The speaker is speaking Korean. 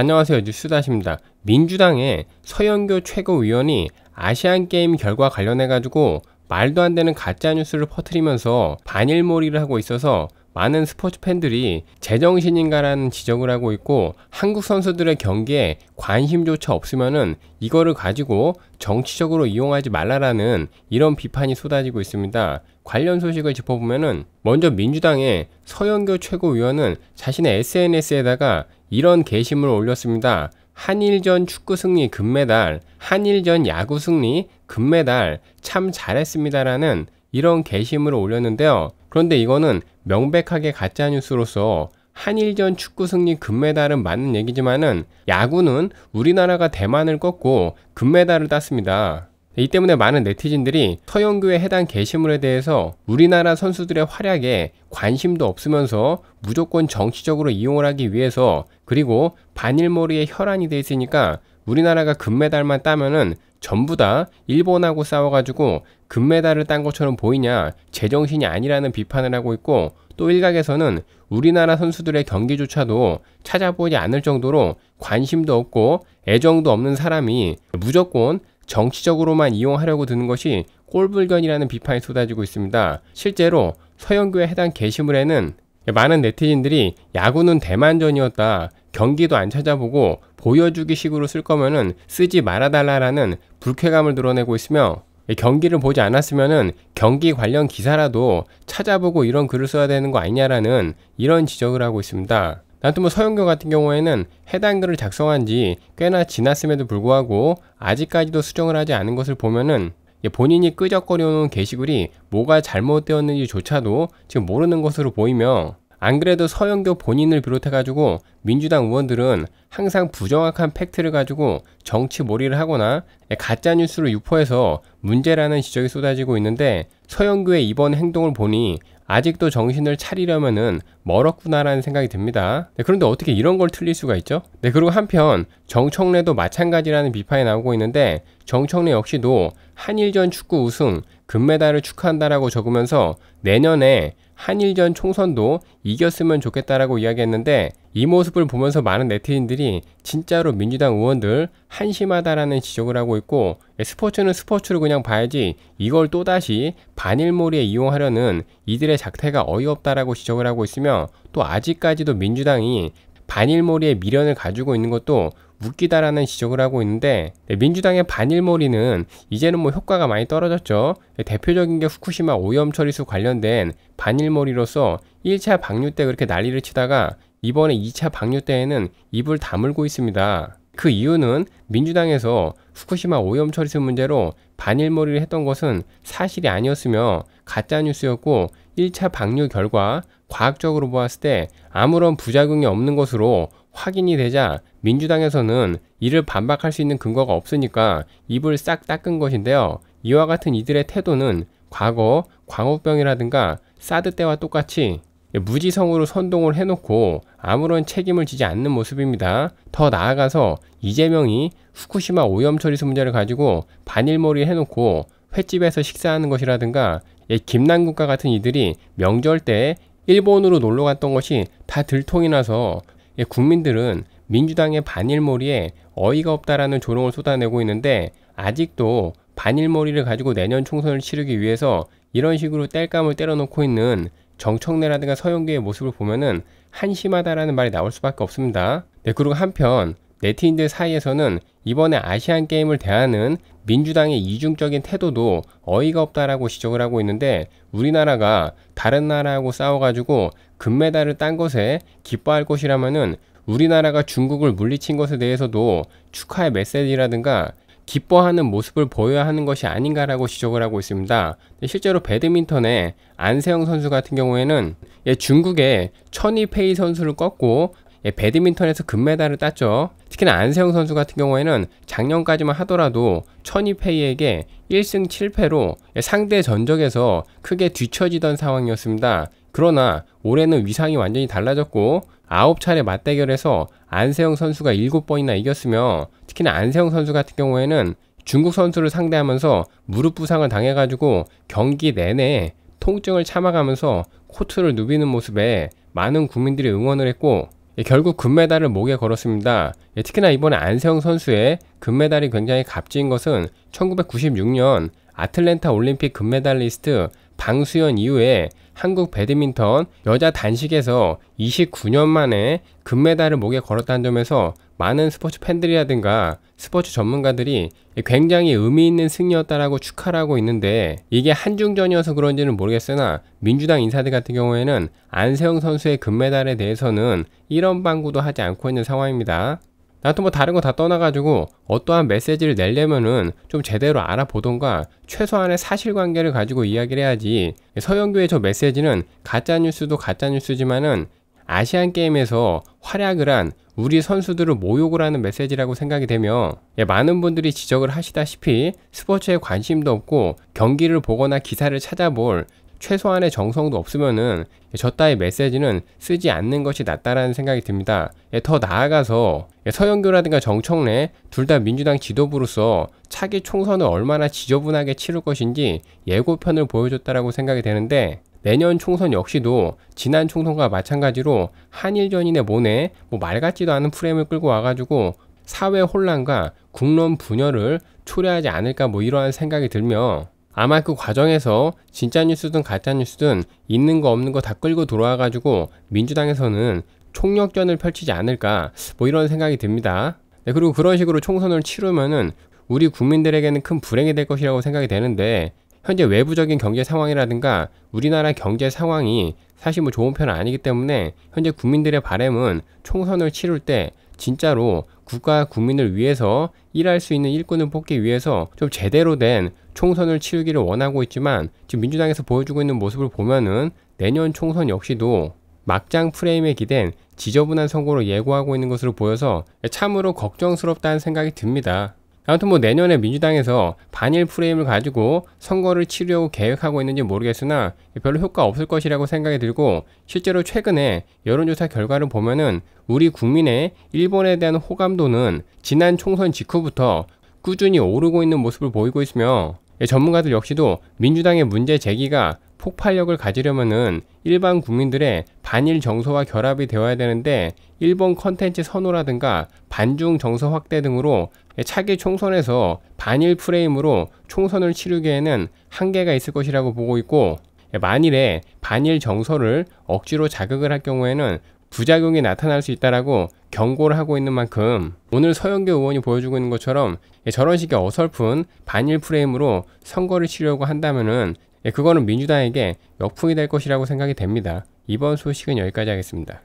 안녕하세요. 뉴스다십니다. 민주당의 서영교 최고위원이 아시안게임 결과 관련해가지고 말도 안 되는 가짜뉴스를 퍼뜨리면서 반일몰이를 하고 있어서 많은 스포츠 팬들이 제정신인가라는 지적을 하고 있고 한국 선수들의 경기에 관심조차 없으면은 이거를 가지고 정치적으로 이용하지 말라라는 이런 비판이 쏟아지고 있습니다. 관련 소식을 짚어보면은 먼저 민주당의 서영교 최고위원은 자신의 SNS에다가 이런 게시물을 올렸습니다. 한일전 축구 승리 금메달, 한일전 야구 승리 금메달 참 잘했습니다라는 이런 게시물을 올렸는데요. 그런데 이거는 명백하게 가짜뉴스로서 한일전 축구 승리 금메달은 맞는 얘기지만은 야구는 우리나라가 대만을 꺾고 금메달을 땄습니다. 이 때문에 많은 네티즌들이 서영교에 해당 게시물에 대해서 우리나라 선수들의 활약에 관심도 없으면서 무조건 정치적으로 이용을 하기 위해서 그리고 반일머리에 혈안이 돼 있으니까 우리나라가 금메달만 따면은 전부 다 일본하고 싸워가지고 금메달을 딴 것처럼 보이냐 제정신이 아니라는 비판을 하고 있고 또 일각에서는 우리나라 선수들의 경기조차도 찾아보지 않을 정도로 관심도 없고 애정도 없는 사람이 무조건 정치적으로만 이용하려고 드는 것이 꼴불견이라는 비판이 쏟아지고 있습니다. 실제로 서영교회 해당 게시물에는 많은 네티즌들이 야구는 대만전이었다. 경기도 안 찾아보고 보여주기 식으로 쓸 거면은 쓰지 말아달라라는 불쾌감을 드러내고 있으며 경기를 보지 않았으면은 경기 관련 기사라도 찾아보고 이런 글을 써야 되는 거 아니냐라는 이런 지적을 하고 있습니다. 나트뭐서영경 같은 경우에는 해당 글을 작성한 지 꽤나 지났음에도 불구하고 아직까지도 수정을 하지 않은 것을 보면은 본인이 끄적거려놓은 게시글이 뭐가 잘못되었는지조차도 지금 모르는 것으로 보이며 안 그래도 서영교 본인을 비롯해가지고 민주당 의원들은 항상 부정확한 팩트를 가지고 정치 몰이를 하거나 예, 가짜뉴스를 유포해서 문제라는 지적이 쏟아지고 있는데 서영교의 이번 행동을 보니 아직도 정신을 차리려면은 멀었구나라는 생각이 듭니다. 네, 그런데 어떻게 이런 걸 틀릴 수가 있죠? 네, 그리고 한편 정청래도 마찬가지라는 비판이 나오고 있는데 정청래 역시도 한일전 축구 우승, 금메달을 축하한다라고 적으면서 내년에 한일전 총선도 이겼으면 좋겠다라고 이야기했는데 이 모습을 보면서 많은 네티즌들이 진짜로 민주당 의원들 한심하다라는 지적을 하고 있고 스포츠는 스포츠를 그냥 봐야지 이걸 또다시 반일몰이에 이용하려는 이들의 작태가 어이없다라고 지적을 하고 있으며 또 아직까지도 민주당이 반일몰이의 미련을 가지고 있는 것도 웃기다라는 지적을 하고 있는데 네, 민주당의 반일몰이는 이제는 뭐 효과가 많이 떨어졌죠. 네, 대표적인 게 후쿠시마 오염 처리수 관련된 반일몰이로서 1차 방류 때 그렇게 난리를 치다가 이번에 2차 방류 때에는 입을 다물고 있습니다. 그 이유는 민주당에서 후쿠시마 오염 처리수 문제로 반일몰이를 했던 것은 사실이 아니었으며 가짜 뉴스였고 1차 방류 결과 과학적으로 보았을 때 아무런 부작용이 없는 것으로 확인이 되자 민주당에서는 이를 반박할 수 있는 근거가 없으니까 입을 싹 닦은 것인데요. 이와 같은 이들의 태도는 과거 광우병이라든가 사드 때와 똑같이 무지성으로 선동을 해놓고 아무런 책임을 지지 않는 모습입니다. 더 나아가서 이재명이 후쿠시마 오염 처리수 문제를 가지고 반일몰이 해놓고 횟집에서 식사하는 것이라든가 예, 김남국과 같은 이들이 명절 때 일본으로 놀러 갔던 것이 다 들통이 나서 예, 국민들은 민주당의 반일몰이에 어이가 없다라는 조롱을 쏟아내고 있는데 아직도 반일몰이를 가지고 내년 총선을 치르기 위해서 이런 식으로 땔감을 때려놓고 있는 정청래라든가 서영규의 모습을 보면은 한심하다라는 말이 나올 수밖에 없습니다. 네, 그리고 한편 네티인들 사이에서는 이번에 아시안 게임을 대하는 민주당의 이중적인 태도도 어이가 없다라고 지적을 하고 있는데 우리나라가 다른 나라하고 싸워가지고 금메달을 딴 것에 기뻐할 것이라면은 우리나라가 중국을 물리친 것에 대해서도 축하의 메시지라든가 기뻐하는 모습을 보여야 하는 것이 아닌가라고 지적을 하고 있습니다. 네, 실제로 배드민턴의 안세영 선수 같은 경우에는 예, 중국의 천이페이 선수를 꺾고 예, 배드민턴에서 금메달을 땄죠. 특히나 안세영 선수 같은 경우에는 작년까지만 하더라도 천이페이에게 1승 7패로 예, 상대 전적에서 크게 뒤처지던 상황이었습니다. 그러나 올해는 위상이 완전히 달라졌고 9차례 맞대결에서 안세영 선수가 7번이나 이겼으며 특히나 안세영 선수 같은 경우에는 중국 선수를 상대하면서 무릎 부상을 당해가지고 경기 내내 통증을 참아가면서 코트를 누비는 모습에 많은 국민들이 응원을 했고 예, 결국 금메달을 목에 걸었습니다. 예, 특히나 이번에 안세영 선수의 금메달이 굉장히 값진 것은 1996년 아틀랜타 올림픽 금메달리스트 방수현 이후에 한국 배드민턴 여자 단식에서 29년 만에 금메달을 목에 걸었다는 점에서 많은 스포츠 팬들이라든가 스포츠 전문가들이 굉장히 의미 있는 승리였다라고 축하를 하고 있는데 이게 한중전이어서 그런지는 모르겠으나 민주당 인사들 같은 경우에는 안세영 선수의 금메달에 대해서는 이런 방구도 하지 않고 있는 상황입니다. 나도 뭐 다른 거 다 떠나가지고 어떠한 메시지를 내려면은 좀 제대로 알아보던가 최소한의 사실관계를 가지고 이야기를 해야지 서영교의 저 메시지는 가짜뉴스도 가짜뉴스지만은 아시안게임에서 활약을 한 우리 선수들을 모욕을 하는 메시지라고 생각이 되며 예, 많은 분들이 지적을 하시다시피 스포츠에 관심도 없고 경기를 보거나 기사를 찾아볼 최소한의 정성도 없으면은 저 따위 메시지는 쓰지 않는 것이 낫다라는 생각이 듭니다. 예, 더 나아가서 예, 서영교라든가 정청래 둘 다 민주당 지도부로서 차기 총선을 얼마나 지저분하게 치를 것인지 예고편을 보여줬다라고 생각이 되는데 내년 총선 역시도 지난 총선과 마찬가지로 한일전인의 모네 뭐말 같지도 않은 프레임을 끌고 와가지고 사회 혼란과 국론 분열을 초래하지 않을까 뭐 이러한 생각이 들며 아마 그 과정에서 진짜 뉴스든 가짜 뉴스든 있는 거 없는 거 다 끌고 돌아와 가지고 민주당에서는 총력전을 펼치지 않을까 뭐 이런 생각이 듭니다. 네, 그리고 그런 식으로 총선을 치르면은 우리 국민들에게는 큰 불행이 될 것이라고 생각이 되는데 현재 외부적인 경제 상황이라든가 우리나라 경제 상황이 사실 뭐 좋은 편은 아니기 때문에 현재 국민들의 바램은 총선을 치를 때 진짜로 국가 국민을 위해서 일할 수 있는 일꾼을 뽑기 위해서 좀 제대로 된 총선을 치르기를 원하고 있지만 지금 민주당에서 보여주고 있는 모습을 보면은 내년 총선 역시도 막장 프레임에 기댄 지저분한 선거로 예고하고 있는 것으로 보여서 참으로 걱정스럽다는 생각이 듭니다. 아무튼 뭐 내년에 민주당에서 반일 프레임을 가지고 선거를 치르려고 계획하고 있는지 모르겠으나 별로 효과 없을 것이라고 생각이 들고 실제로 최근에 여론조사 결과를 보면은 우리 국민의 일본에 대한 호감도는 지난 총선 직후부터 꾸준히 오르고 있는 모습을 보이고 있으며 예, 전문가들 역시도 민주당의 문제 제기가 폭발력을 가지려면은 일반 국민들의 반일 정서와 결합이 되어야 되는데 일본 컨텐츠 선호라든가 반중 정서 확대 등으로 차기 총선에서 반일 프레임으로 총선을 치르기에는 한계가 있을 것이라고 보고 있고 만일에 반일 정서를 억지로 자극을 할 경우에는 부작용이 나타날 수 있다라고 경고를 하고 있는 만큼 오늘 서영교 의원이 보여주고 있는 것처럼 저런 식의 어설픈 반일 프레임으로 선거를 치려고 한다면은 예, 그거는 민주당에게 역풍이 될 것이라고 생각이 됩니다. 이번 소식은 여기까지 하겠습니다.